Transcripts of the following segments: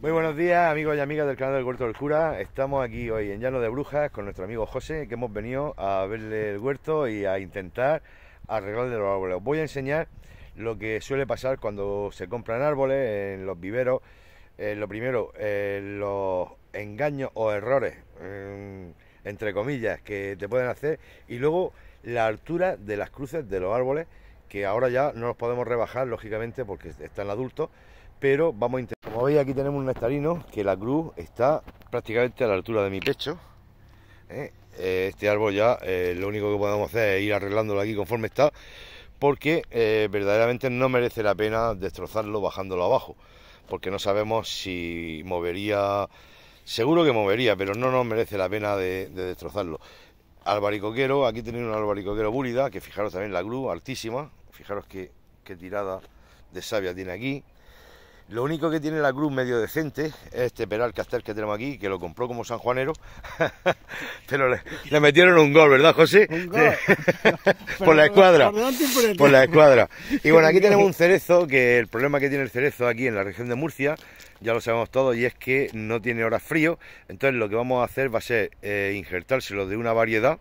Muy buenos días amigos y amigas del canal del Huerto del Cura. Estamos aquí hoy en Llano de Brujas con nuestro amigo José, que hemos venido a verle el huerto y a intentar arreglarle los árboles. Os voy a enseñar lo que suele pasar cuando se compran árboles en los viveros. Eh, lo primero, eh, los engaños o errores, mm, entre comillas, que te pueden hacer. Y luego la altura de las cruces de los árboles, que ahora ya no los podemos rebajar, lógicamente, porque están adultos pero vamos a intentar. Como veis aquí tenemos un nectarino que la cruz está prácticamente a la altura de mi pecho. ¿Eh? Eh, este árbol ya eh, lo único que podemos hacer es ir arreglándolo aquí conforme está, porque verdaderamente no merece la pena destrozarlo bajándolo abajo, porque no sabemos si movería, seguro que movería, pero no nos merece la pena de, destrozarlo. Albaricoquero, aquí tenemos un albaricoquero búlida, que fijaros también la cruz altísima, fijaros qué, qué tirada de savia tiene aquí, lo único que tiene la cruz medio decente es este Peral Castel que tenemos aquí, que lo compró como sanjuanero, pero le, metieron un gol, ¿verdad, José? por la escuadra. Por la escuadra. Y bueno, aquí tenemos un cerezo, que el problema que tiene el cerezo aquí en la región de Murcia, ya lo sabemos todos, y es que no tiene horas frío. Entonces lo que vamos a hacer va a ser eh, injertárselo de una variedad.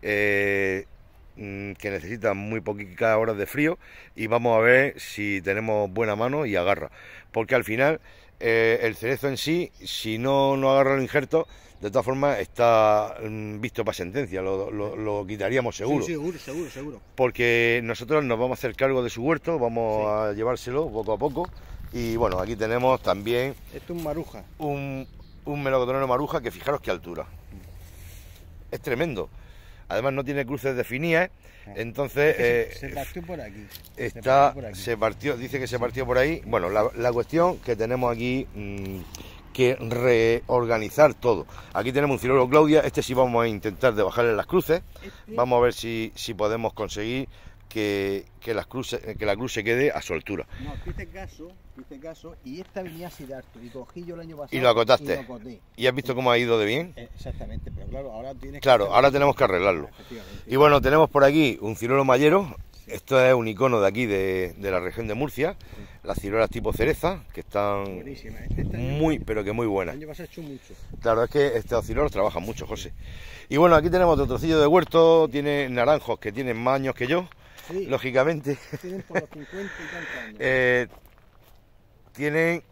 Eh, Mm, que necesita muy poquitas horas de frío y vamos a ver si tenemos buena mano y agarra. Porque al final eh, el cerezo en sí, si no, no agarra el injerto, de todas formas está mm, visto para sentencia, lo, quitaríamos seguro. seguro, seguro, seguro. Porque nosotros nos vamos a hacer cargo de su huerto, vamos a llevárselo poco a poco. Y bueno, aquí tenemos también... Esto es un maruja. Un, un melocotonero maruja que fijaros qué altura. Es tremendo. Además no tiene cruces definidas, ¿eh? ah. entonces... Eh, se partió por aquí. Está, dice que se partió por ahí. Bueno, la, cuestión que tenemos aquí... Mm, que reorganizar todo. Aquí tenemos un ciruelo Claudia, este sí vamos a intentar de bajarle las cruces, este. vamos a ver si podemos conseguir que, que, las cruces que la cruz se quede a su altura. No, hice caso, caso, y esta venía así de y cogí yo el año pasado. Y lo acotaste. Y, has visto cómo ha ido de bien? Exactamente, pero claro, ahora tienes Claro, ahora tenemos que arreglarlo. Y bueno, tenemos por aquí un ciruelo mayero. Esto es un icono de aquí, de, la región de Murcia. Las ciruelas tipo cereza, que están ¿eh? muy, pero que muy buenas. El año pasado mucho. Claro, es que este ciruelos trabaja mucho, José. Y bueno, aquí tenemos otro trocillo de huerto, tiene naranjos que tienen más años que yo lógicamente. Eh, tienen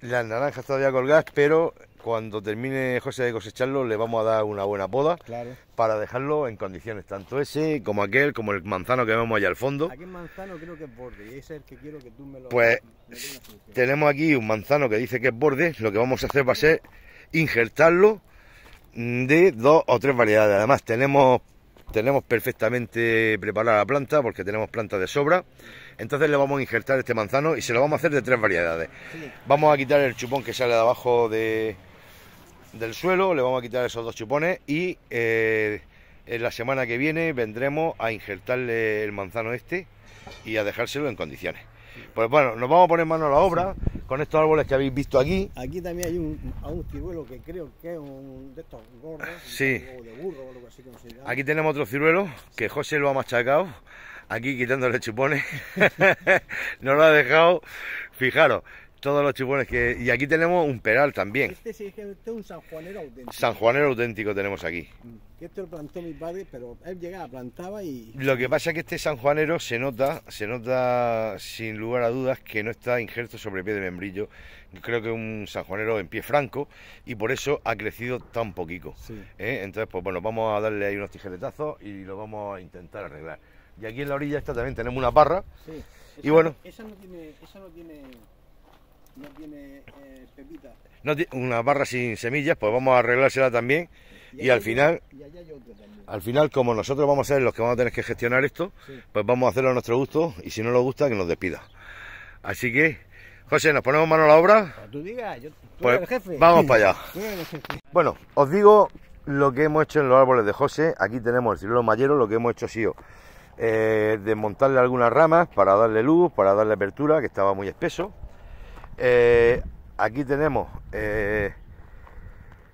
las naranjas todavía colgadas, pero cuando termine José de cosecharlo le vamos a dar una buena poda para dejarlo en condiciones, tanto ese como aquel, como el manzano que vemos allá al fondo. manzano creo que es borde ese es el que quiero que tú me lo... Pues tenemos aquí un manzano que dice que es borde, lo que vamos a hacer va a ser injertarlo mm, de dos o tres variedades. Además tenemos tenemos perfectamente preparada la planta porque tenemos plantas de sobra. Entonces le vamos a injertar este manzano y se lo vamos a hacer de tres variedades. Vamos a quitar el chupón que sale de abajo del suelo, le vamos a quitar esos dos chupones y eh, en la semana que viene vendremos a injertarle el manzano este y a dejárselo en condiciones. Pues bueno, nos vamos a poner mano a la obra con estos árboles que habéis visto aquí. Aquí también hay un, ciruelo que creo que es un de estos gordos, sí. o de burro o algo que se Aquí tenemos otro ciruelo que José lo ha machacado, aquí quitándole chupones, no lo ha dejado, fijaros todos los chupones que... Y aquí tenemos un peral también. Este sí, este es un sanjuanero auténtico. Sanjuanero auténtico tenemos aquí. Este lo plantó mi padre, pero él llegaba, plantaba y... Lo que pasa es que este sanjuanero se nota, se nota sin lugar a dudas que no está injerto sobre pie de membrillo. Creo que es un sanjuanero en pie franco y por eso ha crecido tan poquito. ¿eh? Entonces, pues bueno, vamos a darle ahí unos tijeretazos y lo vamos a intentar arreglar. Y aquí en la orilla esta también tenemos una parra. Sí. y bueno... Esa no tiene no tiene eh, una barra sin semillas, pues vamos a arreglársela también. Y, al final, al final, como nosotros vamos a ser los que vamos a tener que gestionar esto, pues vamos a hacerlo a nuestro gusto y si no nos gusta, que nos despida. Así que, José, ¿nos ponemos mano a la obra? Tú pues el jefe. Vamos para allá. Bueno, os digo lo que hemos hecho en los árboles de José. Aquí tenemos el ciruelo mayero lo que hemos hecho ha sido eh, desmontarle algunas ramas para darle luz, para darle apertura, que estaba muy espeso. Eh, aquí tenemos eh,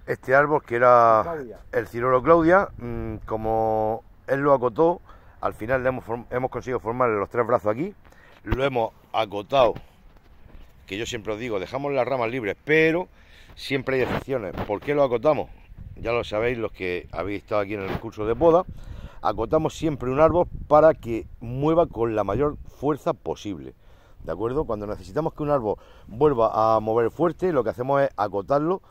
este árbol que era el cirolo Claudia. Mm, como él lo acotó, al final hemos, conseguido formar los tres brazos aquí. Lo hemos acotado, que yo siempre os digo, dejamos las ramas libres, pero siempre hay excepciones. ¿Por qué lo acotamos? Ya lo sabéis los que habéis estado aquí en el curso de boda Acotamos siempre un árbol para que mueva con la mayor fuerza posible. ¿de acuerdo? Cuando necesitamos que un árbol vuelva a mover fuerte, lo que hacemos es acotarlo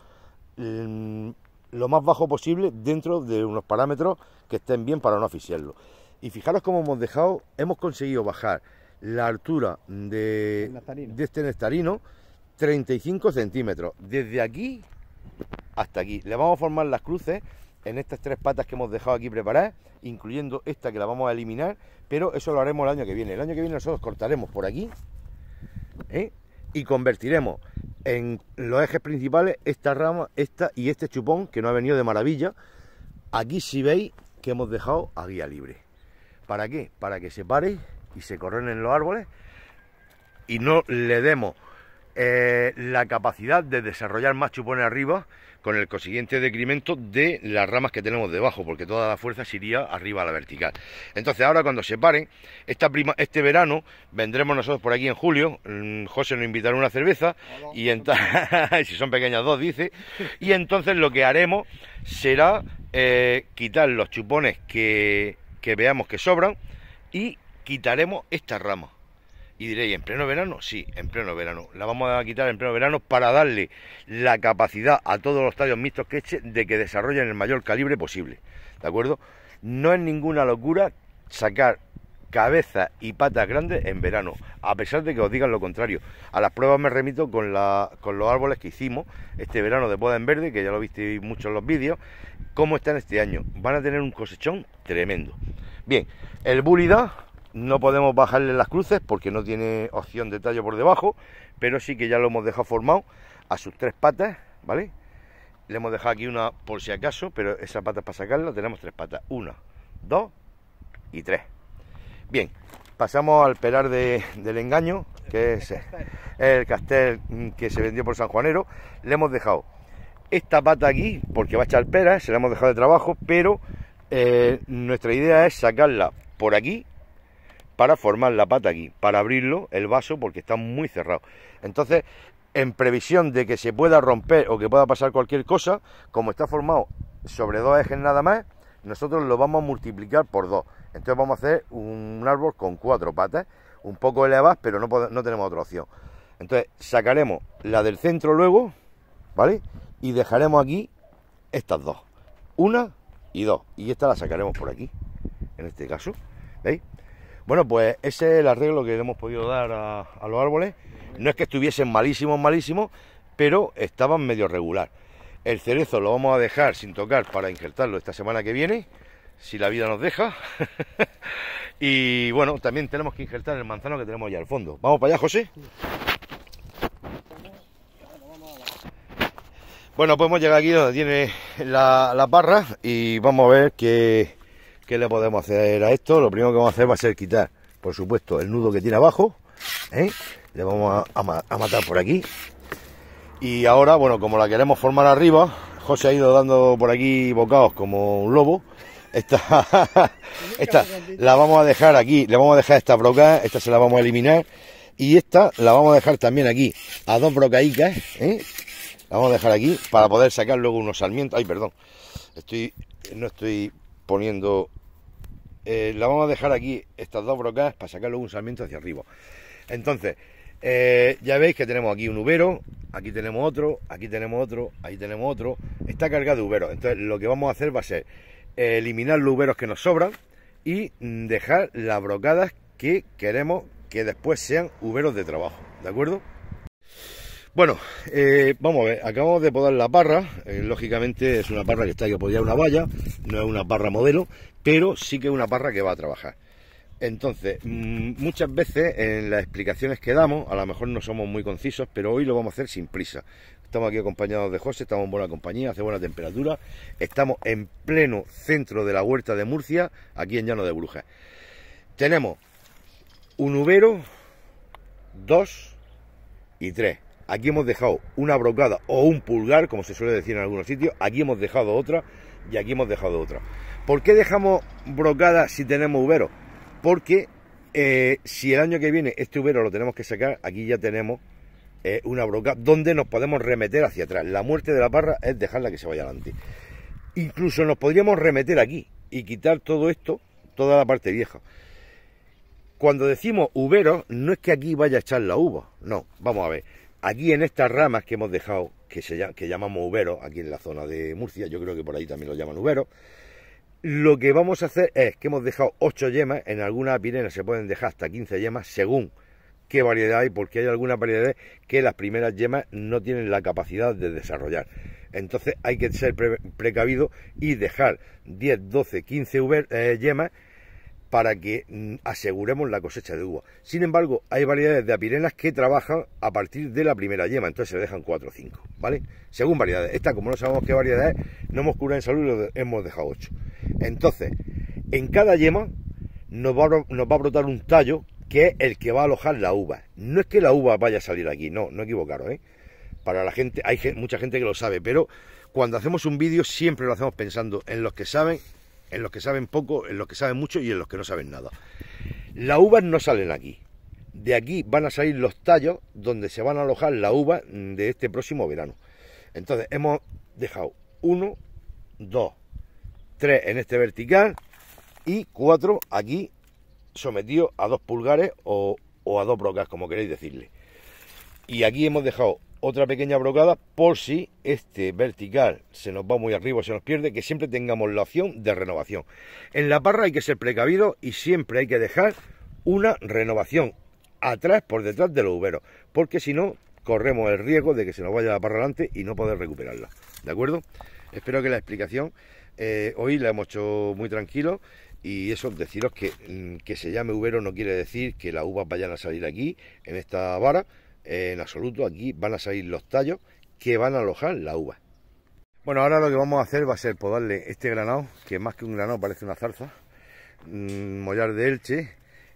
mm, lo más bajo posible dentro de unos parámetros que estén bien para no asfixiarlo. Y fijaros cómo hemos dejado, hemos conseguido bajar la altura de, este nestarino 35 centímetros, desde aquí hasta aquí. Le vamos a formar las cruces en estas tres patas que hemos dejado aquí preparadas, incluyendo esta que la vamos a eliminar, pero eso lo haremos el año que viene. El año que viene nosotros cortaremos por aquí ¿eh? y convertiremos en los ejes principales esta rama, esta y este chupón que no ha venido de maravilla. Aquí si veis que hemos dejado a guía libre. ¿Para qué? Para que se pare y se corren en los árboles y no le demos eh, la capacidad de desarrollar más chupones arriba con el consiguiente decremento de las ramas que tenemos debajo, porque toda la fuerza iría arriba a la vertical. Entonces ahora cuando se paren, este verano vendremos nosotros por aquí en julio, mm, José nos invitará una cerveza, y si son pequeñas dos, dice, y entonces lo que haremos será eh, quitar los chupones que, que veamos que sobran y quitaremos estas ramas y diréis, ¿en pleno verano? Sí, en pleno verano. La vamos a quitar en pleno verano para darle la capacidad a todos los tallos mixtos que eche de que desarrollen el mayor calibre posible. ¿De acuerdo? No es ninguna locura sacar cabeza y patas grandes en verano, a pesar de que os digan lo contrario. A las pruebas me remito con, los árboles que hicimos este verano de poda en verde, que ya lo visteis mucho en los vídeos, cómo están este año. Van a tener un cosechón tremendo. Bien, el bulida no podemos bajarle las cruces porque no tiene opción de tallo por debajo, pero sí que ya lo hemos dejado formado a sus tres patas, ¿vale? Le hemos dejado aquí una por si acaso, pero esa pata para sacarla tenemos tres patas. Una, dos y tres. Bien, pasamos al pelar del engaño, que es el castel que se vendió por San Juanero. Le hemos dejado esta pata aquí, porque va a echar peras, se la hemos dejado de trabajo, pero eh, nuestra idea es sacarla por aquí para formar la pata aquí, para abrirlo el vaso porque está muy cerrado. Entonces, en previsión de que se pueda romper o que pueda pasar cualquier cosa, como está formado sobre dos ejes nada más, nosotros lo vamos a multiplicar por dos. Entonces vamos a hacer un árbol con cuatro patas, un poco elevadas, pero no, no tenemos otra opción. Entonces sacaremos la del centro luego, ¿vale? Y dejaremos aquí estas dos, una y dos. Y esta la sacaremos por aquí, en este caso, ¿veis? Bueno, pues ese es el arreglo que hemos podido dar a, los árboles. No es que estuviesen malísimos, malísimos, pero estaban medio regular. El cerezo lo vamos a dejar sin tocar para injertarlo esta semana que viene, si la vida nos deja. y bueno, también tenemos que injertar el manzano que tenemos allá al fondo. Vamos para allá, José. Bueno, podemos pues llegar aquí donde tiene la, la barra y vamos a ver qué. ¿Qué le podemos hacer a esto? Lo primero que vamos a hacer va a ser quitar, por supuesto, el nudo que tiene abajo. ¿eh? Le vamos a, matar por aquí. Y ahora, bueno, como la queremos formar arriba, José ha ido dando por aquí bocados como un lobo. Esta, esta la vamos a dejar aquí, le vamos a dejar esta broca, esta se la vamos a eliminar. Y esta la vamos a dejar también aquí, a dos brocaicas, ¿eh? La vamos a dejar aquí para poder sacar luego unos sarmientos. Ay, perdón, estoy, no estoy poniendo eh, la vamos a dejar aquí, estas dos brocadas, para sacar luego un salmiento hacia arriba. Entonces, eh, ya veis que tenemos aquí un ubero, aquí tenemos otro, aquí tenemos otro, ahí tenemos otro. Está cargado de uberos. Entonces, lo que vamos a hacer va a ser eh, eliminar los uberos que nos sobran y mm, dejar las brocadas que queremos que después sean uberos de trabajo. ¿De acuerdo? Bueno, eh, vamos a ver, acabamos de podar la parra, eh, lógicamente es una parra que está que podía una valla, no es una parra modelo, pero sí que es una parra que va a trabajar. Entonces, mm, muchas veces en las explicaciones que damos, a lo mejor no somos muy concisos, pero hoy lo vamos a hacer sin prisa. Estamos aquí acompañados de José, estamos en buena compañía, hace buena temperatura, estamos en pleno centro de la huerta de Murcia, aquí en Llano de Brujas. Tenemos un ubero, dos y tres Aquí hemos dejado una brocada o un pulgar, como se suele decir en algunos sitios. Aquí hemos dejado otra y aquí hemos dejado otra. ¿Por qué dejamos brocada si tenemos ubero? Porque eh, si el año que viene este ubero lo tenemos que sacar, aquí ya tenemos eh, una broca donde nos podemos remeter hacia atrás. La muerte de la parra es dejarla que se vaya adelante. Incluso nos podríamos remeter aquí y quitar todo esto, toda la parte vieja. Cuando decimos ubero... no es que aquí vaya a echar la uva, no, vamos a ver. Aquí en estas ramas que hemos dejado, que, se llama, que llamamos uberos, aquí en la zona de Murcia, yo creo que por ahí también lo llaman uberos, lo que vamos a hacer es que hemos dejado 8 yemas, en algunas pirenas se pueden dejar hasta 15 yemas según qué variedad hay, porque hay algunas variedades que las primeras yemas no tienen la capacidad de desarrollar. Entonces hay que ser precavido y dejar 10, 12, 15 yemas para que mm, aseguremos la cosecha de uva. Sin embargo, hay variedades de apirenas que trabajan a partir de la primera yema, entonces se dejan 4 o 5, ¿vale? Según variedades. Esta, como no sabemos qué variedad es, no hemos curado en salud y lo hemos dejado 8. Entonces, en cada yema nos va, a, brotar un tallo que es el que va a alojar la uva. No es que la uva vaya a salir aquí, no, no equivocaros, ¿eh? Para la gente, hay mucha gente que lo sabe, pero cuando hacemos un vídeo siempre lo hacemos pensando en los que saben en los que saben poco, en los que saben mucho y en los que no saben nada. Las uvas no salen aquí. De aquí van a salir los tallos donde se van a alojar las uvas de este próximo verano. Entonces hemos dejado uno, dos, tres en este vertical y cuatro aquí sometidos a dos pulgares o, a dos brocas, como queréis decirle. Y aquí hemos dejado otra pequeña brocada por si este vertical se nos va muy arriba o se nos pierde, que siempre tengamos la opción de renovación. En la parra hay que ser precavido y siempre hay que dejar una renovación atrás, por detrás de los uberos, porque si no, corremos el riesgo de que se nos vaya la parra adelante y no poder recuperarla. ¿De acuerdo? Espero que la explicación eh, hoy la hemos hecho muy tranquilo y eso, deciros que mm, que se llame ubero no quiere decir que las uvas vayan a salir aquí, en esta vara, eh, en absoluto. Aquí van a salir los tallos que van a alojar la uva. Bueno, ahora lo que vamos a hacer va a ser podarle este granado, que más que un granado parece una zarza, mm, mollar de elche,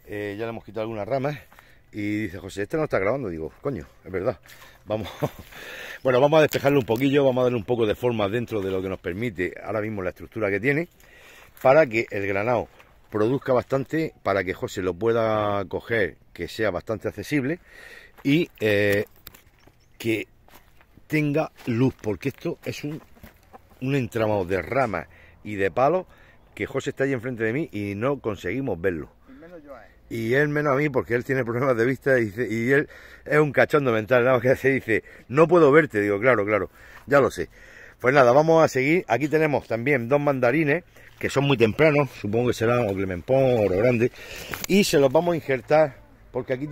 eh, ya le hemos quitado algunas ramas, y dice José, este no está grabando, digo, coño, es verdad, vamos, bueno, vamos a despejarle un poquillo, vamos a darle un poco de forma dentro de lo que nos permite ahora mismo la estructura que tiene, para que el granado produzca bastante, para que José lo pueda coger, que sea bastante accesible, y eh, que tenga luz, porque esto es un, entramado de ramas y de palos que José está ahí enfrente de mí y no conseguimos verlo. Y, él. menos a mí porque él tiene problemas de vista y, él es un cachondo mental, nada más que dice, no puedo verte, digo, claro, claro, ya lo sé. Pues nada, vamos a seguir. Aquí tenemos también dos mandarines que son muy tempranos, supongo que serán o Clementón o Grande, y se los vamos a injertar porque aquí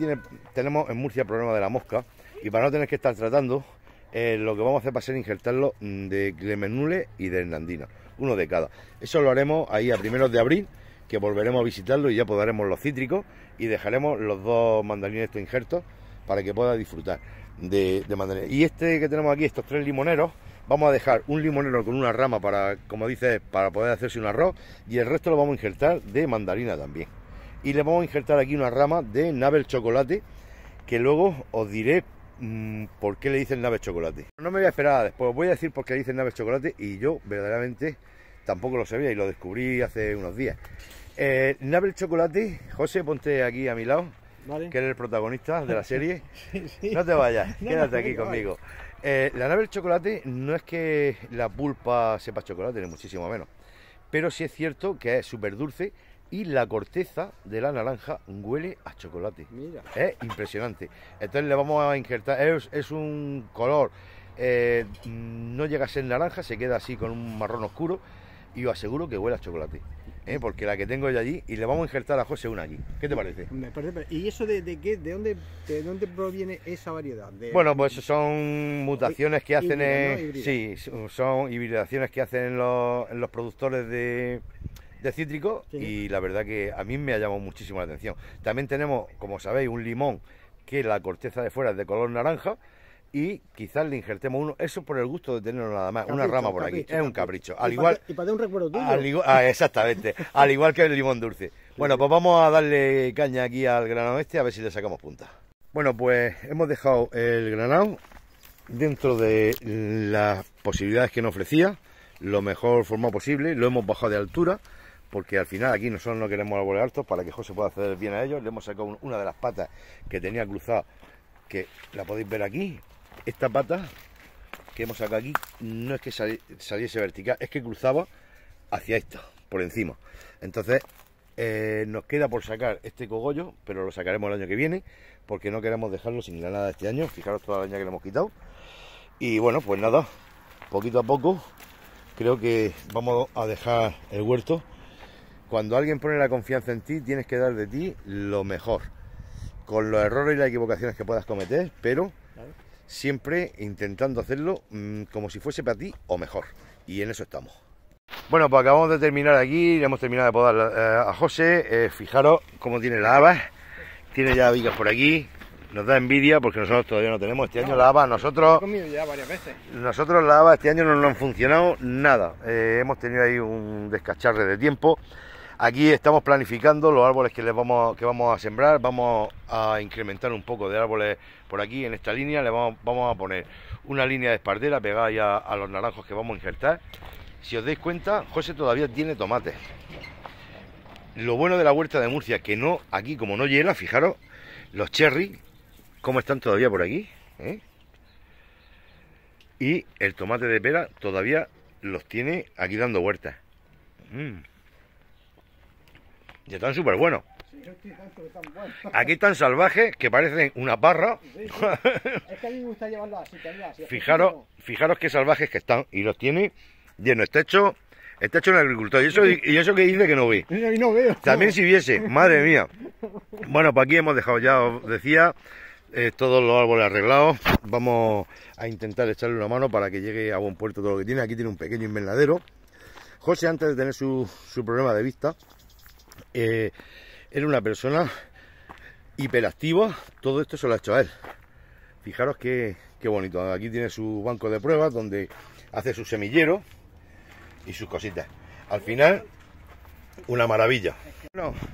tenemos en Murcia el problema de la mosca y para no tener que estar tratando, eh, lo que vamos a hacer va a ser injertarlo mm, de clemenule y de Hernandina, uno de cada. Eso lo haremos ahí a primeros de abril, que volveremos a visitarlo y ya podaremos los cítricos y dejaremos los dos mandarines estos injertos para que pueda disfrutar de, de mandarines. Y este que tenemos aquí, estos tres limoneros, vamos a dejar un limonero con una rama para, como dices, para poder hacerse un arroz y el resto lo vamos a injertar de mandarina también y le vamos a injertar aquí una rama de navel chocolate que luego os diré mm, por qué le dicen navel chocolate. No me voy a esperar después, os voy a decir por qué le dicen navel chocolate y yo verdaderamente tampoco lo sabía y lo descubrí hace unos días. Eh, navel chocolate, José, ponte aquí a mi lado, que eres el protagonista de la serie. No te vayas, quédate aquí conmigo. Eh, la navel chocolate no es que la pulpa sepa chocolate, ni muchísimo menos. Pero sí es cierto que es súper dulce, y la corteza de la naranja huele a chocolate. Mira. Es impresionante. Entonces le vamos a injertar, es, un color, eh, no llega a ser naranja, se queda así con un marrón oscuro y os aseguro que huele a chocolate. ¿eh? Porque la que tengo yo allí y le vamos a injertar a José una allí. ¿Qué te parece? ¿Y eso de, de qué? ¿De dónde, de dónde proviene esa variedad? bueno, pues son mutaciones que hacen. sí, son hibridaciones que hacen los productores de de cítrico y la verdad que a mí me ha llamado muchísimo la atención. También tenemos, como sabéis, un limón que la corteza de fuera es de color naranja y quizás le injertemos uno, eso por el gusto de tenerlo nada más, una rama por aquí, es un capricho. Al igual, y para un recuerdo tuyo. Ah, exactamente, al igual que el limón dulce. Bueno, pues vamos a darle caña aquí al granado este a ver si le sacamos punta. Bueno, pues hemos dejado el granado dentro de las posibilidades que nos ofrecía, lo mejor forma posible, lo hemos bajado de altura, porque al final aquí nosotros no queremos árboles altos para que José pueda hacer bien a ellos. Le hemos sacado una de las patas que tenía cruzada, que la podéis ver aquí. Esta pata que hemos sacado aquí no es que saliese vertical, es que cruzaba hacia esto... por encima. Entonces eh, nos queda por sacar este cogollo, pero lo sacaremos el año que viene, porque no queremos dejarlo sin granada nada este año. Fijaros toda la leña que le hemos quitado. Y bueno, pues nada, poquito a poco creo que vamos a dejar el huerto cuando alguien pone la confianza en ti, tienes que dar de ti lo mejor, con los errores y las equivocaciones que puedas cometer, pero siempre intentando hacerlo mm, como si fuese para ti o mejor. Y en eso estamos. Bueno, pues acabamos de terminar aquí, hemos terminado de podar eh, a José. Eh, fijaros cómo tiene la haba... tiene ya vigas por aquí. Nos da envidia porque nosotros todavía no tenemos. Este año la haba nosotros. Nosotros la haba este año no nos han funcionado nada. Eh, hemos tenido ahí un descacharre de tiempo. Aquí estamos planificando los árboles que, vamos, que vamos a sembrar, vamos a incrementar un poco de árboles por aquí, en esta línea le vamos, vamos a poner una línea de espardera pegada ya a los naranjos que vamos a injertar. Si os dais cuenta, José todavía tiene tomates. Lo bueno de la huerta de Murcia, que no, aquí como no llena, fijaros, los cherry, cómo están todavía por aquí, ¿Eh? Y el tomate de pera todavía los tiene aquí dando huerta. Mm. Y están súper buenos. Aquí están salvajes que parecen una parra Fijaros, fijaros qué salvajes que están y los tiene lleno. Está hecho, está hecho un agricultor. Y eso, y que dice que no ve. También si viese, madre mía. Bueno, pues aquí hemos dejado ya, os decía, eh, todos los árboles arreglados. Vamos a intentar echarle una mano para que llegue a buen puerto todo lo que tiene. Aquí tiene un pequeño invernadero. José, antes de tener su problema de vista, eh, era una persona hiperactiva, todo esto se lo ha hecho a él. Fijaros qué, bonito, aquí tiene su banco de pruebas donde hace su semillero y sus cositas. Al final, una maravilla.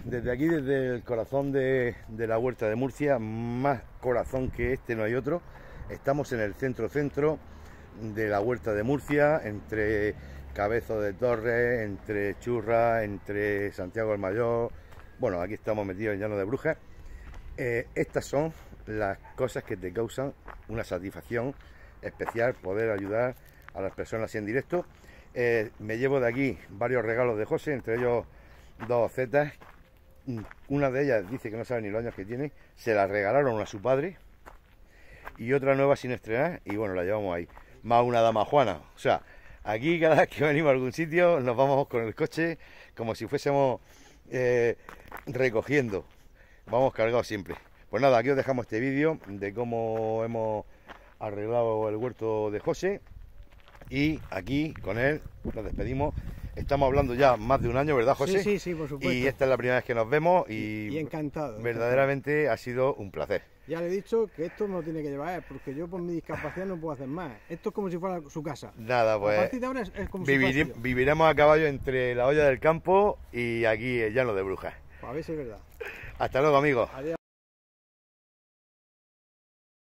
desde aquí, desde el corazón de, de, la huerta de Murcia, más corazón que este no hay otro. Estamos en el centro-centro de la huerta de Murcia, entre Cabezo de Torres, entre Churra, entre Santiago el Mayor. Bueno, aquí estamos metidos en Llano de Brujas. Eh, estas son las cosas que te causan una satisfacción especial, poder ayudar a las personas en directo. Eh, me llevo de aquí varios regalos de José, entre ellos dos zetas. Una de ellas dice que no sabe ni los años que tiene, se la regalaron a su padre. Y otra nueva sin estrenar, y bueno, la llevamos ahí. Más una dama juana. O sea, Aquí cada vez que venimos a algún sitio nos vamos con el coche como si fuésemos eh, recogiendo. Vamos cargados siempre. Pues nada, aquí os dejamos este vídeo de cómo hemos arreglado el huerto de José. Y aquí con él nos despedimos. Estamos hablando ya más de un año, ¿verdad, José? Sí, sí, por supuesto. Y esta es la primera vez que nos vemos y, Verdaderamente ha sido un placer. Ya le he dicho que esto no tiene que llevar porque yo por mi discapacidad no puedo hacer más. Esto es como si fuera su casa. Nada, pues. Viviremos a caballo entre la olla del campo y aquí el llano de brujas. Pues a ver si es verdad. Hasta luego, amigos. Adiós.